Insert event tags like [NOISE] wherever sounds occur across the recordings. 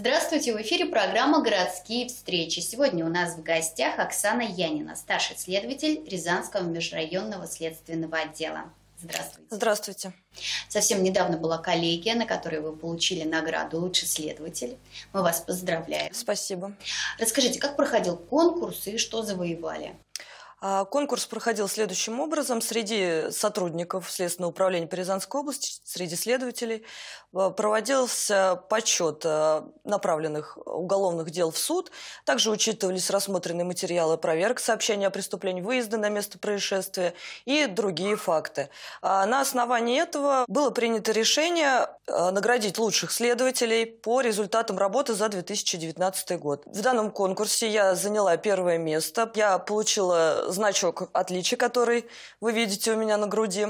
Здравствуйте, в эфире программа «Городские встречи». Сегодня у нас в гостях Оксана Янина, старший следователь Рязанского межрайонного следственного отдела. Здравствуйте. Здравствуйте. Совсем недавно была коллегия, на которой вы получили награду «Лучший следователь». Мы вас поздравляем. Спасибо. Расскажите, как проходил конкурс и что завоевали? А, конкурс проходил следующим образом. Среди сотрудников Следственного управления по Рязанской области, среди следователей, а, проводился подсчет а, направленных уголовных дел в суд. Также учитывались рассмотренные материалы проверок сообщения о преступлении, выезда на место происшествия и другие факты. На основании этого было принято решение наградить лучших следователей по результатам работы за 2019 год. В данном конкурсе я заняла первое место. Я получила значок отличия, который вы видите у меня на груди.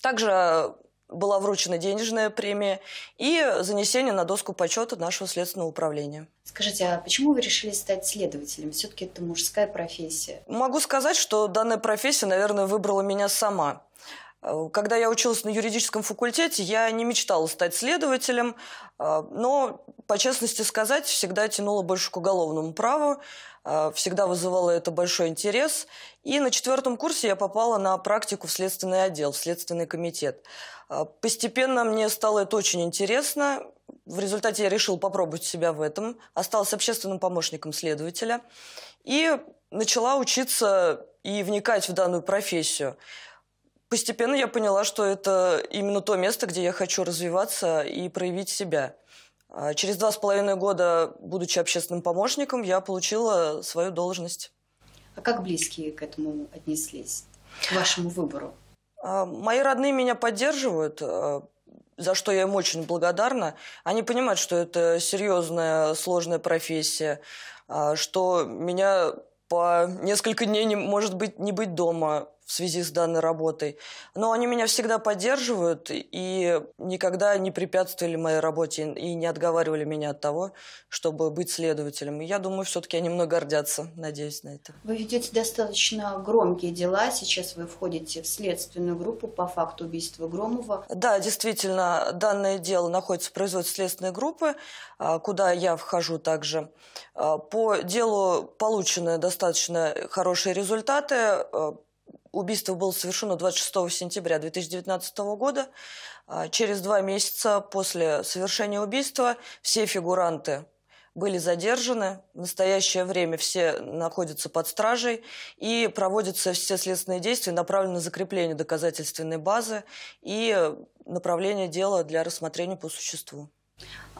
Также была вручена денежная премия и занесение на доску почета нашего следственного управления. Скажите, а почему вы решили стать следователем? Все-таки это мужская профессия. Могу сказать, что данная профессия, наверное, выбрала меня сама. Э, когда я училась на юридическом факультете, я не мечтала стать следователем, э, но, по честности сказать, всегда тянула больше к уголовному праву, э, всегда вызывала это большой интерес. И на четвертом курсе я попала на практику в следственный отдел, в следственный комитет. Постепенно мне стало это очень интересно. В результате я решила попробовать себя в этом. Осталась общественным помощником следователя. И начала учиться и вникать в данную профессию. Постепенно я поняла, что это именно то место, где я хочу развиваться и проявить себя. А через два с половиной года, будучи общественным помощником, я получила свою должность. А как близкие к этому отнеслись, к вашему выбору? А, мои родные меня поддерживают, а, за что я им очень благодарна. Они понимают, что это серьезная, сложная профессия, что меня по несколько дней не, может быть не быть дома, в связи с данной работой. Но они меня всегда поддерживают и никогда не препятствовали моей работе и не отговаривали меня от того, чтобы быть следователем. И я думаю, все-таки они мной гордятся, надеюсь на это. Вы ведете достаточно громкие дела. Сейчас вы входите в следственную группу по факту убийства Громова. Да, действительно, данное дело находится в производстве следственной группы, а, куда я вхожу также. А, по делу получены достаточно хорошие результаты а, Убийство было совершено 26 сентября 2019 года. А, через два месяца после совершения убийства все фигуранты были задержаны. В настоящее время все находятся под стражей и проводятся все следственные действия, направленные на закрепление доказательственной базы и направление дела для рассмотрения по существу.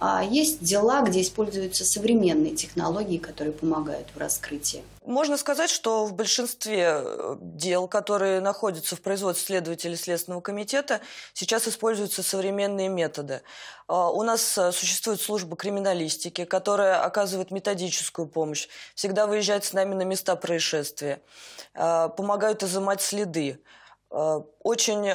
А есть дела, где используются современные технологии, которые помогают в раскрытии. Можно сказать, что в большинстве э, дел, которые находятся в производстве следователей Следственного комитета, сейчас используются современные методы. А, у нас э, существует служба криминалистики, которая оказывает методическую помощь, всегда выезжает с нами на места происшествия, э, помогают изымать следы. Очень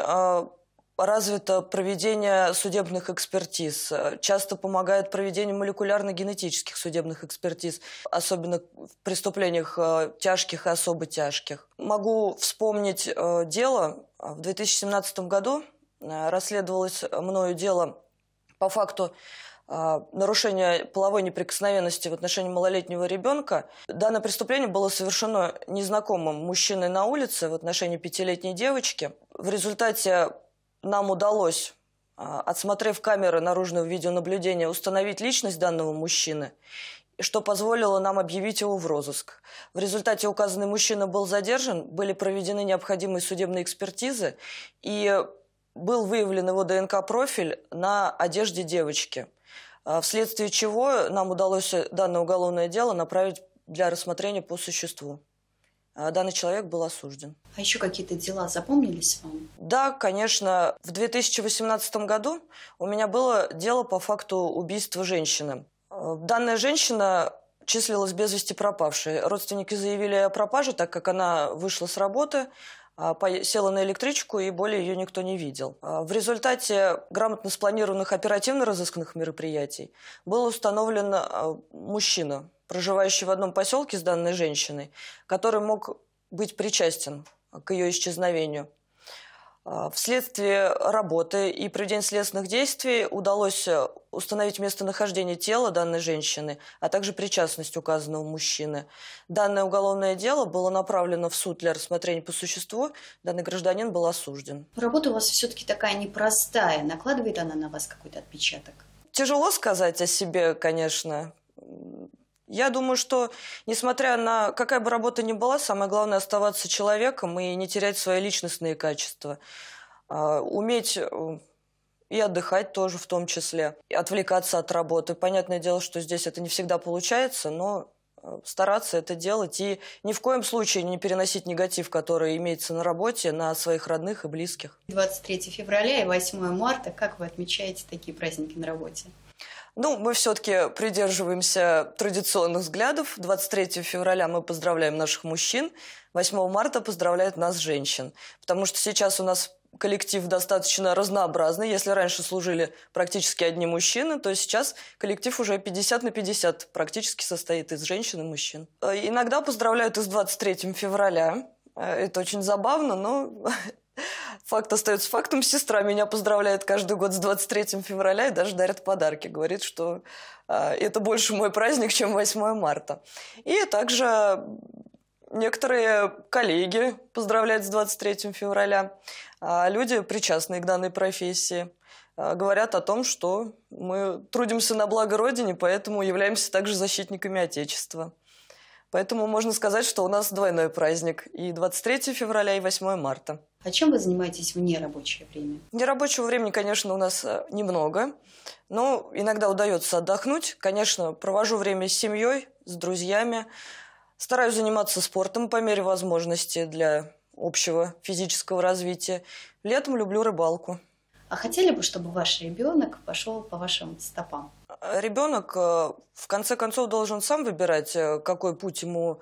развито проведение судебных экспертиз. Часто помогает проведение молекулярно-генетических судебных экспертиз, особенно в преступлениях э, тяжких и особо тяжких. Могу вспомнить э, дело. В 2017 году э, расследовалось мною дело по факту нарушения половой неприкосновенности в отношении малолетнего ребенка. Данное преступление было совершено незнакомым мужчиной на улице в отношении пятилетней девочки. В результате нам удалось, а, отсмотрев камеры наружного видеонаблюдения, установить личность данного мужчины, что позволило нам объявить его в розыск. В результате указанный мужчина был задержан, были проведены необходимые судебные экспертизы и был выявлен его ДНК-профиль на одежде девочки, а, вследствие чего нам удалось данное уголовное дело направить для рассмотрения по существу. А, данный человек был осужден. А еще какие-то дела запомнились вам? Да, конечно. В 2018 году у меня было дело по факту убийства женщины. Э, данная женщина числилась без вести пропавшей. Родственники заявили о пропаже, так как она вышла с работы, а, села на электричку, и более ее никто не видел. А, в результате грамотно спланированных оперативно-розыскных мероприятий был установлен мужчина, проживающий в одном поселке с данной женщиной, который мог быть причастен к ее исчезновению. А, вследствие работы и проведения следственных действий удалось э, установить местонахождение тела данной женщины, а также причастность указанного мужчины. Данное уголовное дело было направлено в суд для рассмотрения по существу. Данный гражданин был осужден. Работа у вас все-таки такая непростая. Накладывает она на вас какой-то отпечаток? Тяжело сказать о себе, конечно. Я думаю, что, несмотря на какая бы работа ни была, самое главное оставаться человеком и не терять свои личностные качества. А, уметь э, и отдыхать тоже в том числе, и отвлекаться от работы. Понятное дело, что здесь это не всегда получается, но э, стараться это делать и ни в коем случае не переносить негатив, который имеется на работе, на своих родных и близких. 23 февраля и 8 марта, как вы отмечаете такие праздники на работе? Ну, мы все-таки придерживаемся традиционных взглядов. 23 февраля мы поздравляем наших мужчин, 8 марта поздравляют нас женщин. Потому что сейчас у нас коллектив достаточно разнообразный. Если раньше служили практически одни мужчины, то сейчас коллектив уже 50 на 50 практически состоит из женщин и мужчин. Э, иногда поздравляют и с 23 февраля. Э, это очень забавно, но [LAUGHS] Факт остается фактом. Сестра меня поздравляет каждый год с 23 февраля и даже дарит подарки. Говорит, что э, это больше мой праздник, чем 8 марта. И также некоторые коллеги поздравляют с 23 февраля. А люди, причастные к данной профессии, а, говорят о том, что мы трудимся на благо Родине, поэтому являемся также защитниками Отечества. Поэтому можно сказать, что у нас двойной праздник – и 23 февраля, и 8 марта. А чем вы занимаетесь в нерабочее время? Нерабочего времени, конечно, у нас э, немного, но ну, иногда удается отдохнуть. Конечно, провожу время с семьей, с друзьями. Стараюсь заниматься спортом по мере возможности для общего физического развития. Летом люблю рыбалку. А хотели бы, чтобы ваш ребенок пошел по вашим стопам? ребенок э, в конце концов должен сам выбирать, э, какой путь ему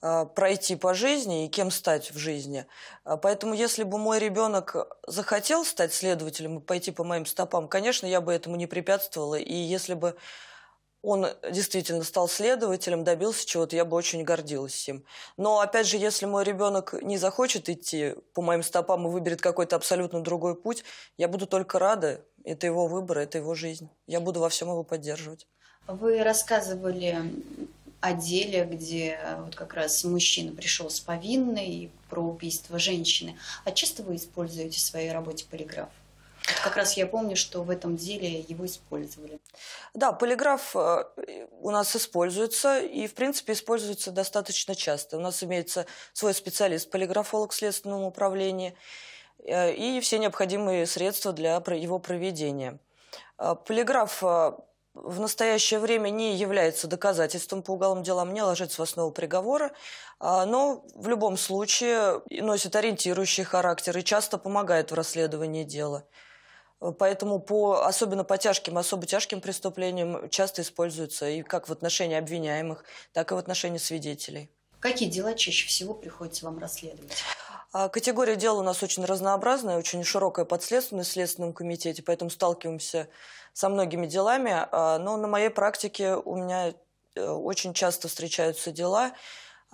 э, пройти по жизни и кем стать в жизни. Поэтому, если бы мой ребенок захотел стать следователем и пойти по моим стопам, конечно, я бы этому не препятствовала. И если бы он действительно стал следователем, добился чего-то, я бы очень гордилась им. Но, опять же, если мой ребенок не захочет идти по моим стопам и выберет какой-то абсолютно другой путь, я буду только рада, это его выбор, это его жизнь. Я буду во всем его поддерживать. Вы рассказывали о деле, где вот как раз мужчина пришел с повинной про убийство женщины. А часто вы используете в своей работе полиграф? Вот как раз я помню, что в этом деле его использовали. Да, полиграф э, у нас используется и, в принципе, используется достаточно часто. У нас имеется свой специалист, полиграфолог в Следственном управлении. Э, и все необходимые средства для его проведения. Э, полиграф э, в настоящее время не является доказательством по уголовным делам, не ложится в основу приговора, но в любом случае носит ориентирующий характер и часто помогает в расследовании дела. Поэтому, по, особенно по тяжким, особо тяжким преступлениям, часто используется и как в отношении обвиняемых, так и в отношении свидетелей. Какие дела чаще всего приходится вам расследовать? А, категория дел у нас очень разнообразная, очень широкая подследственность в Следственном комитете, поэтому сталкиваемся со многими делами. А, но на моей практике у меня э, очень часто встречаются дела,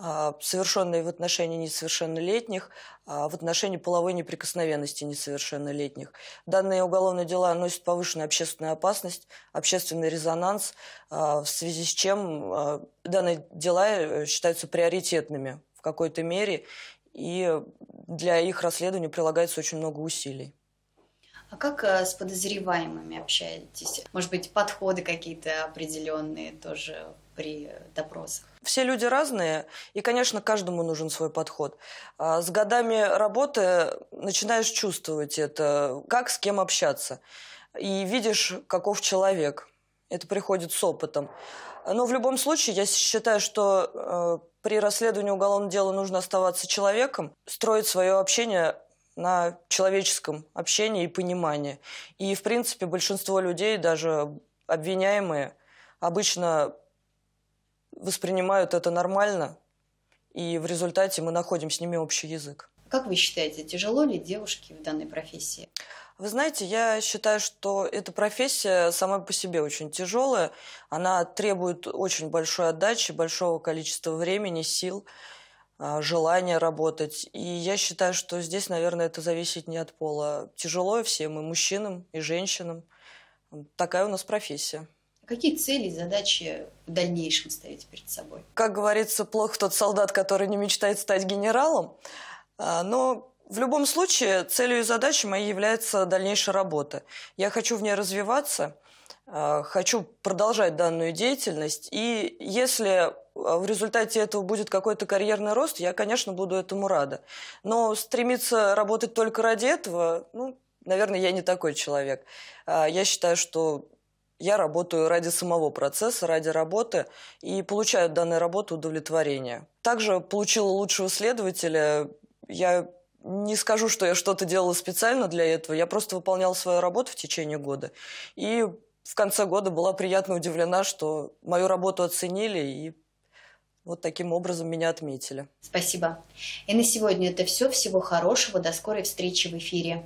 а, совершенные в отношении несовершеннолетних, в отношении половой неприкосновенности несовершеннолетних. Данные уголовные дела носят повышенную общественную опасность, общественный резонанс, в связи с чем данные дела э, считаются приоритетными в какой-то мере и для их расследования прилагается очень много усилий. А как э, с подозреваемыми общаетесь? Может быть, подходы какие-то определенные тоже при допросах? Все люди разные, и, конечно, каждому нужен свой подход. А, с годами работы начинаешь чувствовать это, как с кем общаться, и видишь, каков человек. Это приходит с опытом. Но в любом случае, я считаю, что э, при расследовании уголовного дела нужно оставаться человеком, строить свое общение на человеческом общении и понимании. И, в принципе, большинство людей, даже обвиняемые, обычно воспринимают это нормально, и в результате мы находим с ними общий язык. Как вы считаете, тяжело ли девушке в данной профессии? Вы знаете, я считаю, что эта профессия сама по себе очень тяжелая. Она требует очень большой отдачи, большого количества времени, сил, а, желания работать. И я считаю, что здесь, наверное, это зависит не от пола. Тяжело всем и мужчинам, и женщинам. Такая у нас профессия. Какие цели, задачи в дальнейшем ставите перед собой? Как говорится, плох тот солдат, который не мечтает стать генералом. А, но в любом случае, целью и задачей моей является дальнейшая работа. Я хочу в ней развиваться, э, хочу продолжать данную деятельность. И если э, в результате этого будет какой-то карьерный рост, я, конечно, буду этому рада. Но стремиться работать только ради этого, ну, наверное, я не такой человек. Э, я считаю, что я работаю ради самого процесса, ради работы и получаю от данной работы удовлетворение. Также получила лучшего следователя. Я не скажу, что я что-то делала специально для этого. Я просто выполняла свою работу в течение года. И в конце года была приятно удивлена, что мою работу оценили и вот таким образом меня отметили. Спасибо. И на сегодня это все. Всего хорошего. До скорой встречи в эфире.